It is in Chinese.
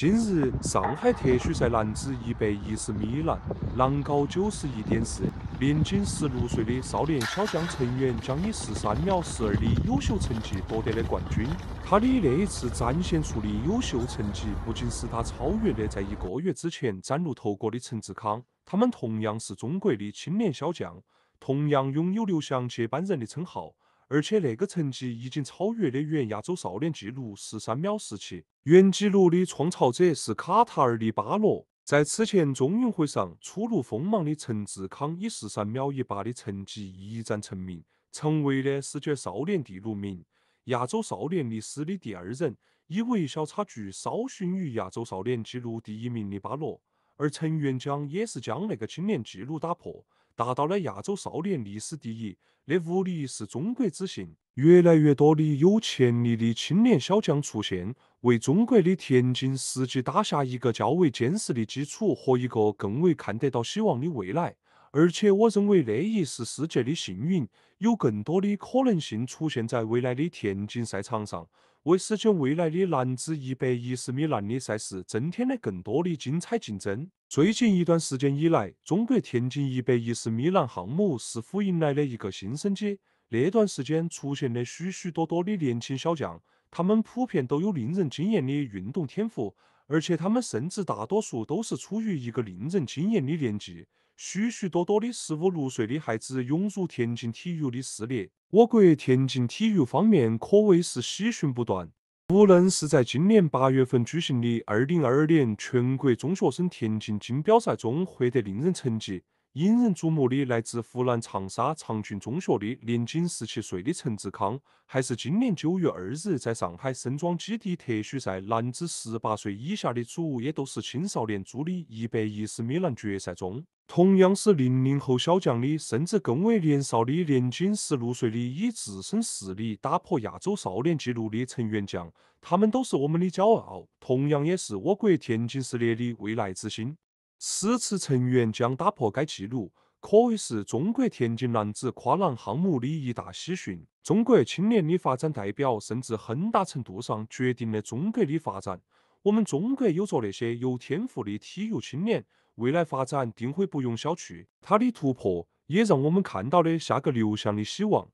今日上海特许赛男子一百一十米栏，栏高九十一点四，年仅十六岁的少年小将陈远将以十三秒十二的优秀成绩夺得了冠军。他的那一次展现出的优秀成绩，不仅是他超越的在一个月之前崭露头角的陈志康，他们同样是中国的青年小将，同样拥有刘翔接班人的称号。而且那个成绩已经超越了原亚洲少年纪录十三秒十七，原纪录的创造者是卡塔尔的巴洛。在此前中运会上初露锋芒的陈志康，以十三秒一八的成绩一战成名，成为了世界少年第六名、亚洲少年历史的第二人，以微小差距稍逊于亚洲少年纪录第一名的巴洛。而陈元江也是将那个青年纪录打破，达到了亚洲少年历史第一。这无疑是中国之幸。越来越多的有潜力的青年小将出现，为中国的田径实际打下一个较为坚实的基础和一个更为看得到希望的未来。而且我认为，那一是世界的幸运，有更多的可能性出现在未来的田径赛场上，为实现未来的男子一百一十米栏的赛事增添了更多的精彩竞争。最近一段时间以来，中国田径一百一十米栏项目似乎迎来了一个新生机。那段时间出现的许许多多的年轻小将，他们普遍都有令人惊艳的运动天赋，而且他们甚至大多数都是处于一个令人惊艳的年纪。许许多多的十五六岁的孩子涌入田径体育的事业。我国田径体育方面可谓是喜讯不断，无论是在今年八月份举行的二零二二年全国中学生田径锦标赛中获得令人成绩。引人注目的来自湖南长沙长郡中学的年仅十七岁的陈志康，还是今年九月二日在上海申装基地特许赛男子十八岁以下的组，也都是青少年组的一百一十米栏决赛中，同样是零零后小将的，甚至更为年少的年仅十六岁的，以自身实力打破亚洲少年纪录的陈元将，他们都是我们的骄傲，同样也是我国田径事业的未来之星。此次成员将打破该纪录，可谓是中国田径男子跨栏项目的一大喜讯。中国青年的发展代表，甚至很大程度上决定了中国的发展。我们中国有着那些有天赋的体育青年，未来发展定会不容小觑。他的突破也让我们看到了下个刘翔的希望。